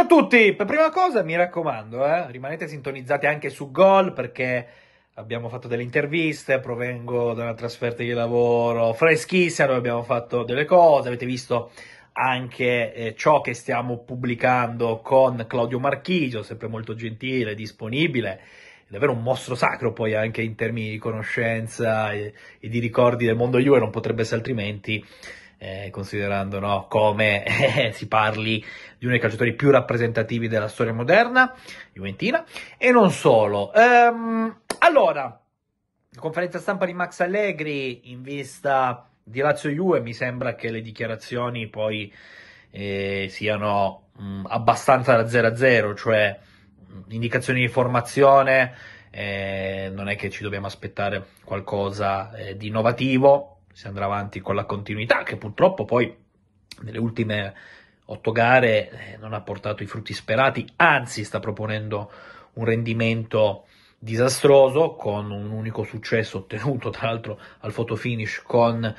Ciao a tutti! Per prima cosa, mi raccomando, eh, rimanete sintonizzati anche su Gol perché abbiamo fatto delle interviste, provengo da una trasferta di lavoro freschissima dove abbiamo fatto delle cose, avete visto anche eh, ciò che stiamo pubblicando con Claudio Marchigio, sempre molto gentile, disponibile, davvero un mostro sacro poi anche in termini di conoscenza e, e di ricordi del mondo Juve, non potrebbe essere altrimenti eh, considerando no, come eh, si parli di uno dei calciatori più rappresentativi della storia moderna, Juventina, e non solo. Ehm, allora, conferenza stampa di Max Allegri in vista di Lazio Juve, mi sembra che le dichiarazioni poi eh, siano mh, mm, abbastanza da 0-0, a cioè mh, mm, indicazioni di formazione, eh, non è che ci dobbiamo aspettare qualcosa eh, di innovativo, si andrà avanti con la continuità, che purtroppo poi nelle ultime otto gare eh, non ha portato i frutti sperati, anzi sta proponendo un rendimento disastroso con un unico successo ottenuto tra l'altro al fotofinish con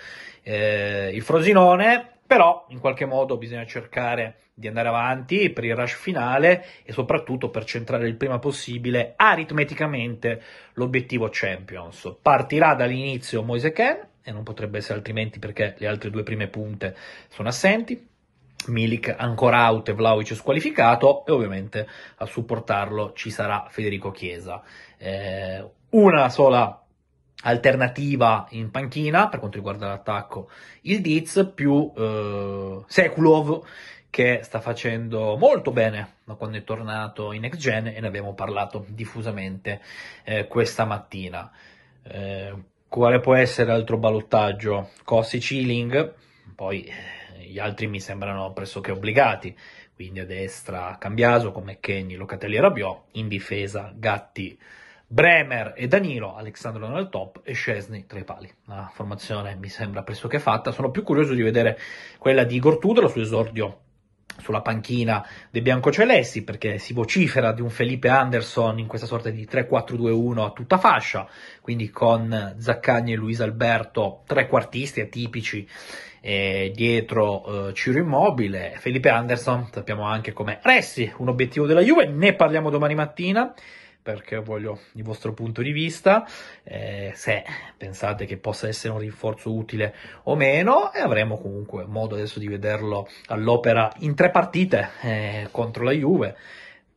eh, il Frosinone, però in qualche modo bisogna cercare di andare avanti per il rush finale e soprattutto per centrare il prima possibile aritmeticamente l'obiettivo Champions. Partirà dall'inizio Moise Ken, e non potrebbe essere altrimenti perché le altre due prime punte sono assenti. Milik ancora out e Vlaovic squalificato e ovviamente a supportarlo ci sarà Federico Chiesa. Eh, una sola alternativa in panchina per quanto riguarda l'attacco il Diz più eh, Sekulov che sta facendo molto bene da quando è tornato in Next Gen e ne abbiamo parlato diffusamente eh, questa mattina. Eh, quale può essere l'altro ballottaggio? Cossi Chilling, poi eh, gli altri mi sembrano pressoché obbligati, quindi a destra Cambiaso come Kenny, Locatelli e Rabiot, in difesa Gatti, Bremer e Danilo, Alexandro nel top e Scesni tra i pali. La formazione mi sembra pressoché fatta, sono più curioso di vedere quella di Igor Tudor, suo esordio sulla panchina dei biancocelesti perché si vocifera di un Felipe Anderson in questa sorta di 3-4-2-1 a tutta fascia, quindi con Zaccagni e Luis Alberto, tre quartisti atipici eh, dietro eh, Ciro Immobile, Felipe Anderson, sappiamo anche come Ressi, un obiettivo della Juve, ne parliamo domani mattina perché voglio il vostro punto di vista, eh, se pensate che possa essere un rinforzo utile o meno e avremo comunque modo adesso di vederlo all'opera in tre partite eh, contro la Juve,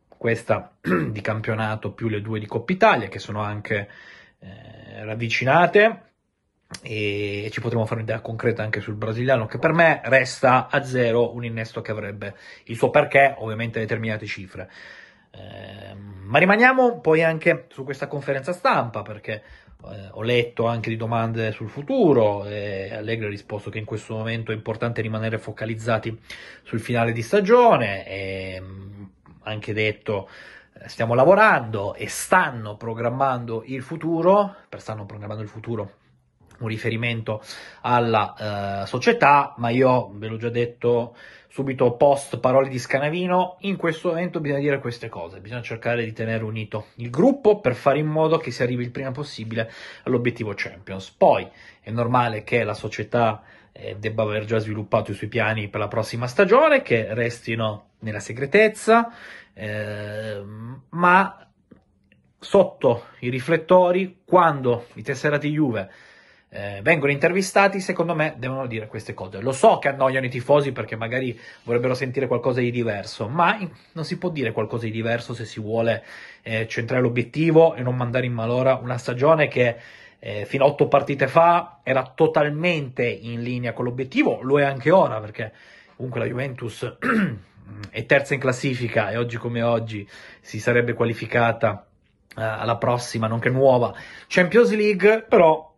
questa di campionato più le due di Coppa Italia che sono anche eh, ravvicinate e ci potremo fare un'idea concreta anche sul brasiliano che per me resta a zero un innesto che avrebbe il suo perché ovviamente a determinate cifre Ehm, ma rimaniamo poi anche su questa conferenza stampa perché eh, ho letto anche di domande sul futuro e Allegri ha risposto che in questo momento è importante rimanere focalizzati sul finale di stagione e mm, anche detto eh, stiamo lavorando e stanno programmando il futuro, per stanno programmando il futuro un riferimento alla eh, società, ma io ve l'ho già detto subito post parole di Scanavino, in questo momento bisogna dire queste cose, bisogna cercare di tenere unito il gruppo per fare in modo che si arrivi il prima possibile all'obiettivo Champions. Poi è normale che la società eh, debba aver già sviluppato i suoi piani per la prossima stagione, che restino nella segretezza, eh, ma sotto i riflettori quando i tesserati Juve eh, vengono intervistati, secondo me devono dire queste cose. Lo so che annoiano i tifosi perché magari vorrebbero sentire qualcosa di diverso, ma non si può dire qualcosa di diverso se si vuole eh, centrare l'obiettivo e non mandare in malora una stagione che eh, fino a otto partite fa era totalmente in linea con l'obiettivo, lo è anche ora perché comunque la Juventus è terza in classifica e oggi come oggi si sarebbe qualificata eh, alla prossima, nonché nuova Champions League, però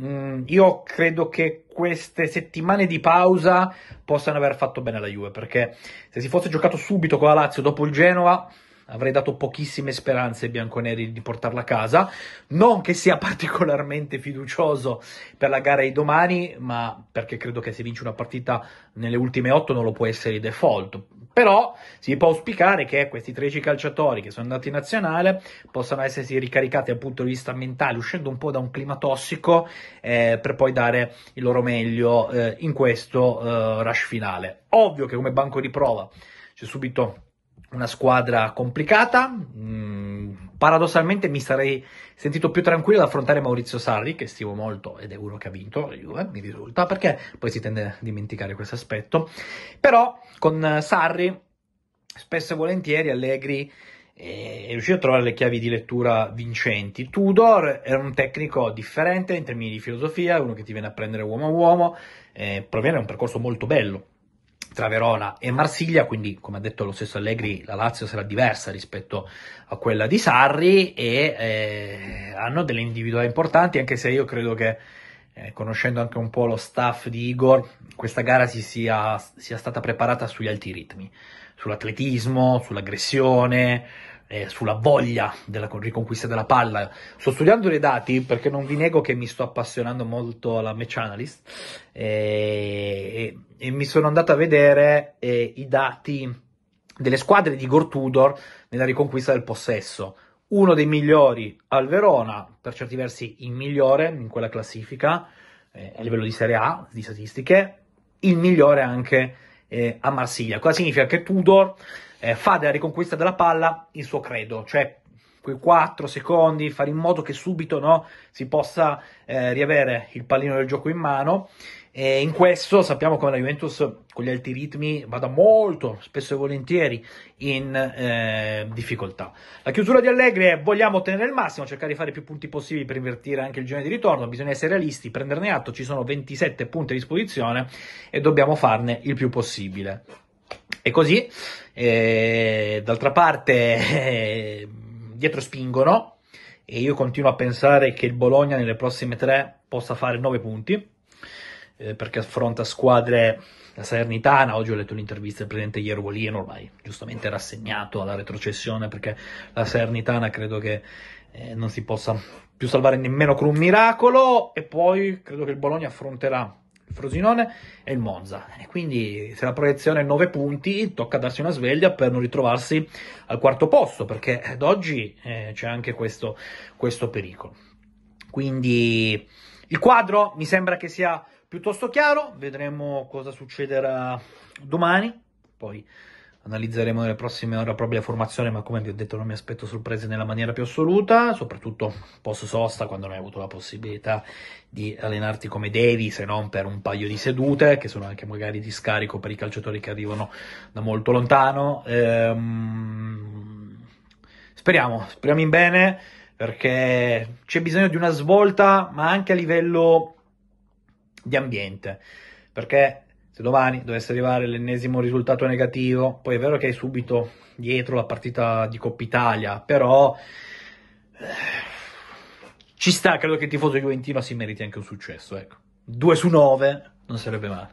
Mm, io credo che queste settimane di pausa possano aver fatto bene alla Juve, perché se si fosse giocato subito con la Lazio dopo il Genoa avrei dato pochissime speranze ai bianconeri di portarla a casa. Non che sia particolarmente fiducioso per la gara di domani, ma perché credo che se vince una partita nelle ultime otto non lo può essere di default. Però si può auspicare che questi 13 calciatori che sono andati in nazionale possano essersi ricaricati dal punto di vista mentale, uscendo un po' da un clima tossico, eh, per poi dare il loro meglio eh, in questo eh, rush finale. Ovvio che come banco di prova c'è subito una squadra complicata. Mm, paradossalmente mi sarei sentito più tranquillo ad affrontare Maurizio Sarri, che stimo molto ed è uno che ha vinto la Juve, mi risulta, perché poi si tende a dimenticare questo aspetto. Però con Sarri, spesso e volentieri, Allegri eh, è riuscito a trovare le chiavi di lettura vincenti. Tudor era un tecnico differente in termini di filosofia, uno che ti viene a prendere uomo a uomo, eh, proviene da un percorso molto bello tra Verona e Marsiglia, quindi come ha detto lo stesso Allegri la Lazio sarà diversa rispetto a quella di Sarri e eh, hanno delle individualità importanti anche se io credo che eh, conoscendo anche un po' lo staff di Igor questa gara si sia, sia stata preparata sugli alti ritmi, sull'atletismo, sull'aggressione, eh, sulla voglia della riconquista della palla. Sto studiando dei dati perché non vi nego che mi sto appassionando molto alla match analyst e, eh, e, e mi sono andato a vedere eh, i dati delle squadre di Gortudor nella riconquista del possesso. Uno dei migliori al Verona, per certi versi il migliore in quella classifica eh, a livello di Serie A, di statistiche, il migliore anche eh, a Marsiglia. Cosa significa che Tudor eh, fa della riconquista della palla il suo credo, cioè quei 4 secondi, fare in modo che subito no, si possa eh, riavere il pallino del gioco in mano. E in questo sappiamo come la Juventus con gli alti ritmi vada molto spesso e volentieri in eh, difficoltà. La chiusura di Allegri è vogliamo ottenere il massimo, cercare di fare più punti possibili per invertire anche il giorno di ritorno, bisogna essere realisti, prenderne atto, ci sono 27 punti a disposizione e dobbiamo farne il più possibile. E così, eh, d'altra parte... Eh, dietro spingono e io continuo a pensare che il Bologna nelle prossime tre possa fare 9 punti eh, perché affronta squadre la Salernitana, oggi ho letto l'intervista del presidente Iervolino, ormai giustamente rassegnato alla retrocessione perché la Salernitana credo che eh, non si possa più salvare nemmeno con un miracolo e poi credo che il Bologna affronterà Frosinone e il Monza. E quindi se la proiezione è 9 punti, tocca darsi una sveglia per non ritrovarsi al quarto posto, perché ad oggi eh, c'è anche questo, questo pericolo. Quindi il quadro mi sembra che sia piuttosto chiaro, vedremo cosa succederà domani, poi analizzeremo nelle prossime ore la propria formazione, ma come vi ho detto non mi aspetto sorprese nella maniera più assoluta, soprattutto post sosta quando non hai avuto la possibilità di allenarti come devi, se non per un paio di sedute, che sono anche magari di scarico per i calciatori che arrivano da molto lontano. Ehm, speriamo, speriamo in bene, perché c'è bisogno di una svolta, ma anche a livello di ambiente, perché se domani dovesse arrivare l'ennesimo risultato negativo, poi è vero che hai subito dietro la partita di Coppa Italia, però eh, ci sta, credo che il tifoso juventino si meriti anche un successo, ecco. 2 su 9 non sarebbe male.